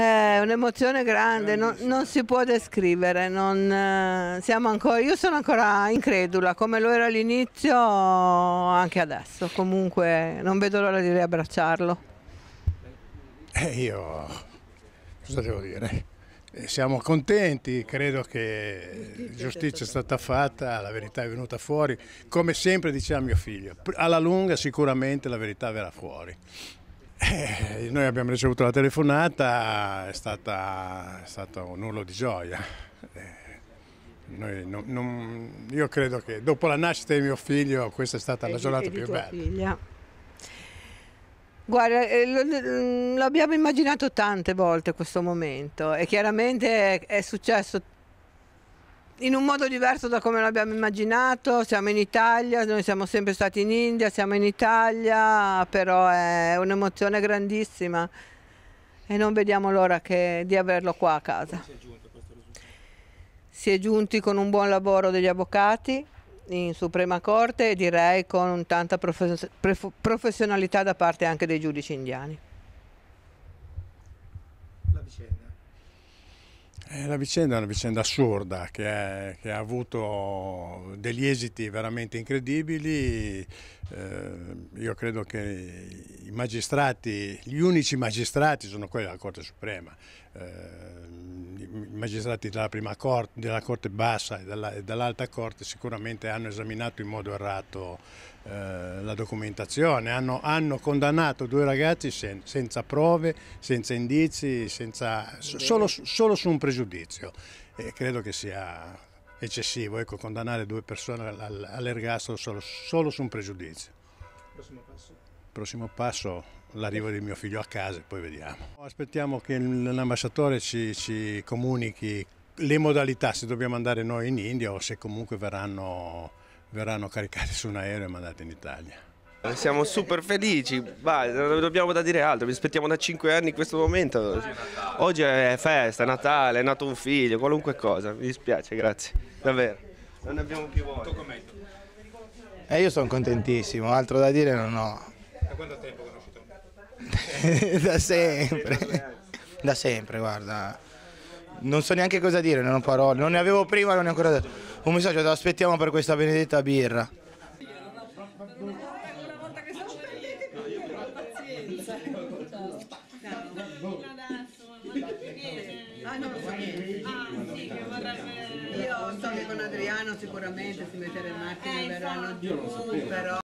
È eh, un'emozione grande, non, non, si può descrivere, non, eh, ancora, io sono ancora incredula, come lo era all'inizio, anche adesso, comunque non vedo l'ora di riabbracciarlo. Eh io, cosa devo dire? Eh, siamo contenti, credo che giustizia è stata fatta, la verità è venuta fuori, come sempre diceva mio figlio, alla lunga sicuramente la verità verrà fuori. Eh, noi abbiamo ricevuto la telefonata, è, stata, è stato un urlo di gioia. Eh, non, non, io credo che dopo la nascita di mio figlio questa è stata e la giornata più bella. Figlia. Guarda, eh, mm, l'abbiamo immaginato tante volte questo momento e chiaramente è successo in un modo diverso da come l'abbiamo immaginato, siamo in Italia, noi siamo sempre stati in India, siamo in Italia, però è un'emozione grandissima e non vediamo l'ora di averlo qua a casa. Si è giunti con un buon lavoro degli avvocati in Suprema Corte e direi con tanta professionalità da parte anche dei giudici indiani. La vicenda eh, la vicenda è una vicenda assurda che, è, che ha avuto degli esiti veramente incredibili. Eh, io credo che i magistrati, gli unici magistrati sono quelli della Corte Suprema. Eh, magistrati della, prima corte, della Corte Bassa e, dall'Alta dall Corte sicuramente hanno esaminato in modo errato eh, la documentazione, hanno, hanno, condannato due ragazzi sen, senza prove, senza indizi, senza, solo, solo, su un pregiudizio e credo che sia eccessivo ecco, condannare due persone all'ergastolo solo, solo su un pregiudizio. Prossimo passo prossimo passo l'arrivo del mio figlio a casa e poi vediamo. Aspettiamo che l'ambasciatore ci, ci comunichi le modalità, se dobbiamo andare noi in India o se comunque verranno, verranno caricati su un aereo e mandati in Italia. Siamo super felici, ma non dobbiamo da dire altro, vi aspettiamo da 5 anni in questo momento. Oggi è festa, è Natale, è nato un figlio, qualunque cosa, mi dispiace, grazie, davvero. Non abbiamo più voglia. Eh, io sono contentissimo, altro da dire non ho quanto tempo conosci Tommy? da sempre, da sempre, guarda. Non so neanche cosa dire, non ho parole, non ne avevo prima, non ne ho ancora detto. Un messaggio, te aspettiamo per questa benedetta birra. Ah, non lo so. Ah, sì, che vorrebbe... Io so che con Adriano sicuramente si metterà in macchina e verranno giù, però...